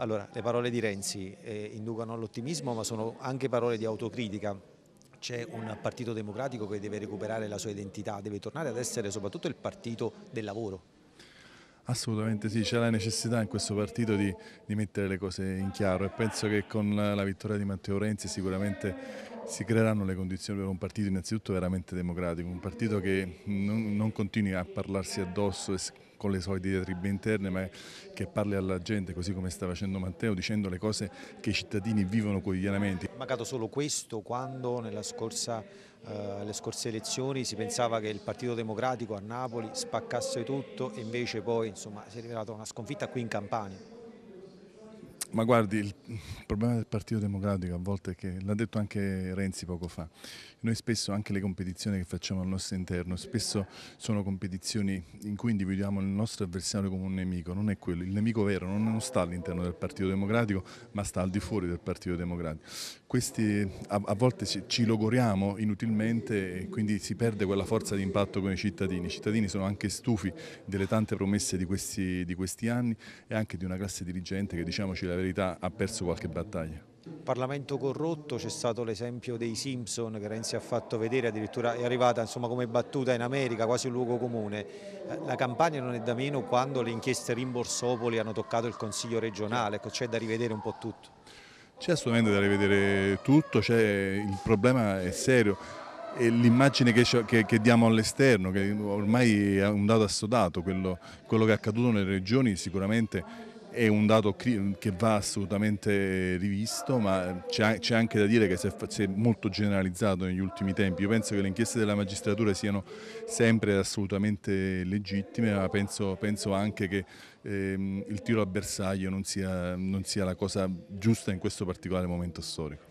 Allora, le parole di Renzi eh, inducono all'ottimismo ma sono anche parole di autocritica c'è un partito democratico che deve recuperare la sua identità, deve tornare ad essere soprattutto il partito del lavoro. Assolutamente sì, c'è la necessità in questo partito di, di, mettere le cose in chiaro e penso che con la vittoria di Matteo Renzi sicuramente si creeranno le condizioni per un partito innanzitutto veramente democratico, un partito che non, non continui a parlarsi addosso e con le solite diatribe interne, ma che parli alla gente, così come sta facendo Matteo, dicendo le cose che i cittadini vivono quotidianamente. È mancato solo questo quando nella scorsa alle eh, scorse elezioni si pensava che il Partito Democratico a Napoli spaccasse tutto e invece poi insomma, si è rivelata una sconfitta qui in Campania. Ma guardi, il problema del Partito Democratico a volte è che, l'ha detto anche Renzi poco fa, noi spesso anche le competizioni che facciamo al nostro interno, spesso sono competizioni in cui individuiamo il nostro avversario come un nemico, non è quello, il nemico vero non sta all'interno del Partito Democratico ma sta al di fuori del Partito Democratico. Questi, a, a volte ci, ci logoriamo inutilmente e quindi si perde quella forza di impatto con i cittadini, i cittadini sono anche stufi delle tante promesse di questi, di questi anni e anche di una classe dirigente che diciamoci la verità ha perso qualche battaglia. Parlamento corrotto, c'è stato l'esempio dei Simpson che Renzi ha fatto vedere, addirittura è arrivata insomma, come battuta in America, quasi un luogo comune. Eh, la campagna non è da meno quando le inchieste Rimborsopoli hanno toccato il Consiglio regionale, ecco, c'è da rivedere un po' tutto. C'è assolutamente da rivedere tutto, il problema è serio e l'immagine che, che, che, diamo all'esterno, che ormai è un dato assodato, quello, quello che è accaduto nelle regioni sicuramente è un dato che va assolutamente rivisto, ma c'è anche da dire che si è molto generalizzato negli ultimi tempi. Io penso che le inchieste della magistratura siano sempre assolutamente legittime, ma penso, penso anche che ehm, il tiro a bersaglio non sia, non sia la cosa giusta in questo particolare momento storico.